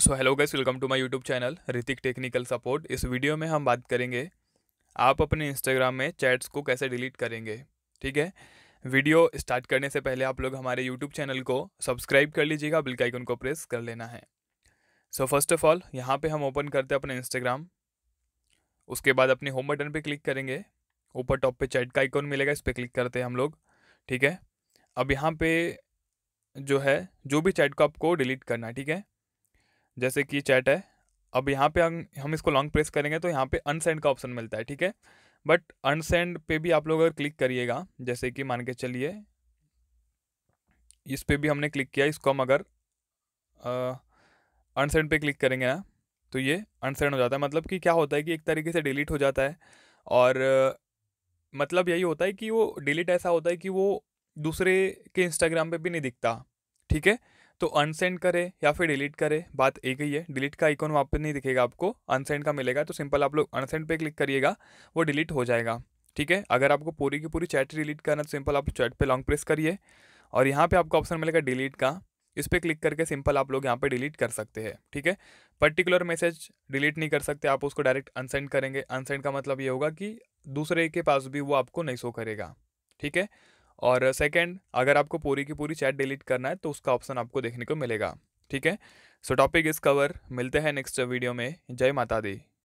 so hello guys welcome to my YouTube channel Ritik technical support इस video में हम बात करेंगे आप अपने इंस्टाग्राम में चैट्स को कैसे डिलीट करेंगे ठीक है वीडियो स्टार्ट करने से पहले आप लोग हमारे यूट्यूब चैनल को सब्सक्राइब कर लीजिएगा बिल आइकन को प्रेस कर लेना है सो फर्स्ट ऑफ ऑल यहाँ पर हम ओपन करते हैं अपने इंस्टाग्राम उसके बाद अपने होम बटन पर क्लिक करेंगे ऊपर टॉप पर चैट का आइकॉन मिलेगा इस पर क्लिक करते हैं हम लोग ठीक है अब यहाँ पर जो है जो भी चैट को आपको डिलीट करना है ठीक है जैसे कि चैट है अब यहाँ पे हम अं-, हम इसको लॉन्ग प्रेस करेंगे तो यहाँ पे अनसेंड का ऑप्शन मिलता है ठीक है बट अनसेंड पे भी आप लोग अगर क्लिक करिएगा जैसे कि मान के चलिए इस पर भी हमने क्लिक किया इसको हम अगर अनसेंड पे क्लिक करेंगे ना तो ये अनसेंड हो जाता है मतलब कि क्या होता है कि एक तरीके से डिलीट हो जाता है और uh, मतलब यही होता है कि वो डिलीट ऐसा होता है कि वो दूसरे के इंस्टाग्राम पे भी नहीं दिखता ठीक है तो अनसेंड करें या फिर डिलीट करें बात एक ही है डिलीट का आइकॉन वहाँ पर नहीं दिखेगा आपको अनसेंड का मिलेगा तो सिंपल आप लोग अनसेंड पे क्लिक करिएगा वो डिलीट हो जाएगा ठीक है अगर आपको पूरी की पूरी चैट डिलीट करना तो सिंपल आप चैट पे लॉन्ग प्रेस करिए और यहाँ पे आपको ऑप्शन मिलेगा डिलीट का इस पर क्लिक करके सिंपल आप लोग यहाँ पे डिलीट कर सकते हैं ठीक है पर्टिकुलर मैसेज डिलीट नहीं कर सकते आप उसको डायरेक्ट अनसेंड करेंगे अनसेंड का मतलब ये होगा कि दूसरे के पास भी वो आपको नहीं शो करेगा ठीक है और सेकंड अगर आपको पूरी की पूरी चैट डिलीट करना है तो उसका ऑप्शन आपको देखने को मिलेगा ठीक है सो टॉपिक इस कवर मिलते हैं नेक्स्ट वीडियो में जय माता दी